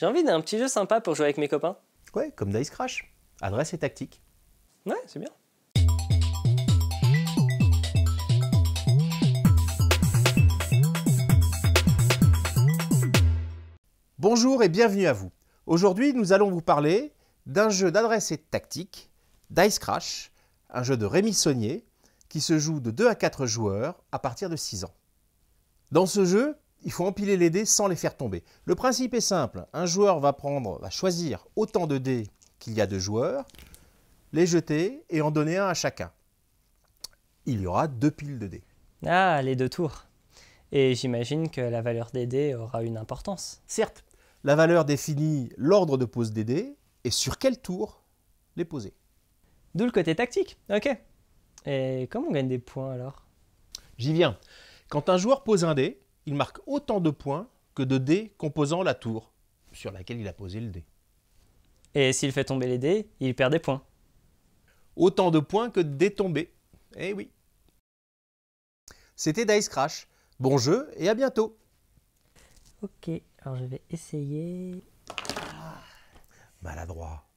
J'ai envie d'un petit jeu sympa pour jouer avec mes copains. Ouais, comme Dice Crash. Adresse et tactique. Ouais, c'est bien. Bonjour et bienvenue à vous. Aujourd'hui, nous allons vous parler d'un jeu d'adresse et tactique, Dice Crash, un jeu de Rémi Saunier qui se joue de 2 à 4 joueurs à partir de 6 ans. Dans ce jeu, il faut empiler les dés sans les faire tomber. Le principe est simple. Un joueur va prendre, va choisir autant de dés qu'il y a de joueurs, les jeter et en donner un à chacun. Il y aura deux piles de dés. Ah, les deux tours. Et j'imagine que la valeur des dés aura une importance. Certes, la valeur définit l'ordre de pose des dés et sur quel tour les poser. D'où le côté tactique. Ok. Et comment on gagne des points alors J'y viens. Quand un joueur pose un dé, il marque autant de points que de dés composant la tour sur laquelle il a posé le dé. Et s'il fait tomber les dés, il perd des points. Autant de points que de dés tombés. Eh oui. C'était Dice Crash. Bon jeu et à bientôt. Ok, alors je vais essayer. maladroit.